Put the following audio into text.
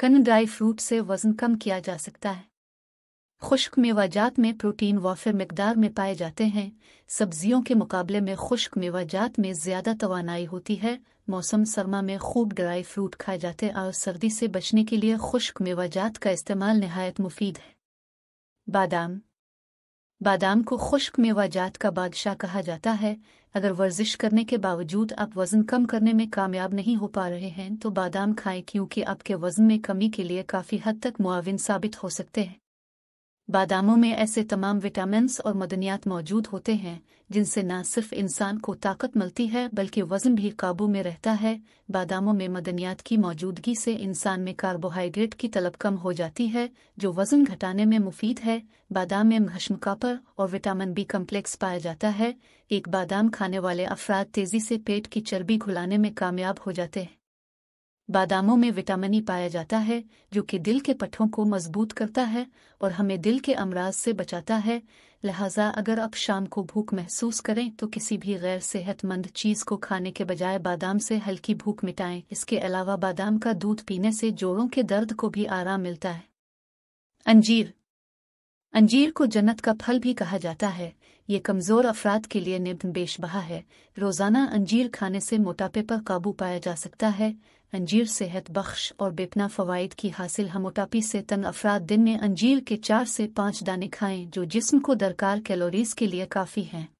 कन dry fruit से वजन कम किया जा सकता है खुश्क मेवाजात में प्रोटीन वाफिर मकदार में पाए जाते हैं सब्जियों के मुकाबले में खुश्क मेवाजात में ज़्यादा तोानाई होती है मौसम सरमा में खूब ड्राई फ्रूट खाए जाते हैं और सर्दी से बचने के लिए खुश्क मेवाजात का इस्तेमाल नहायत मुफीद है बादाम बादाम को खुश्क मेवाजात का बादशाह कहा जाता है अगर वर्जिश करने के बावजूद आप वज़न कम करने में कामयाब नहीं हो पा रहे हैं तो बादाम खाएं क्योंकि आपके वज़न में कमी के लिए काफ़ी हद तक मुआविन साबित हो सकते हैं बादामों में ऐसे तमाम विटामिन और मदनियात मौजूद होते हैं जिनसे न सिर्फ इंसान को ताकत मिलती है बल्कि वजन भी काबू में रहता है बादामों में मदनियात की मौजूदगी से इंसान में कार्बोहाइड्रेट की तलब कम हो जाती है जो वजन घटाने में मुफीद है बादाम में भस्म कापर और विटामिन बी कम्प्लेक्स पाया जाता है एक बादाम खाने वाले अफराद तेजी से पेट की चर्बी घुलाने में कामयाब हो जाते हैं बादामों में विटामिन ई पाया जाता है जो कि दिल के पठों को मजबूत करता है और हमें दिल के अमराज से बचाता है लिहाजा अगर आप शाम को भूख महसूस करें तो किसी भी गैर सेहतमंद चीज़ को खाने के बजाय बादाम से हल्की भूख मिटाएं इसके अलावा बादाम का दूध पीने से जोड़ों के दर्द को भी आराम मिलता है अंजीर अंजीर को जन्नत का फल भी कहा जाता है ये कमज़ोर अफराद के लिए निब्न बेशबहा है रोज़ाना अंजीर खाने से मोटापे पर काबू पाया जा सकता है अंजीर सेहत बख्श और बेपना फ़वाद की हासिल हम मोटापी से तन अफराद दिन में अंजीर के चार से पाँच दाने खाएं जो जिस्म को दरकार कैलोरीज़ के लिए काफ़ी हैं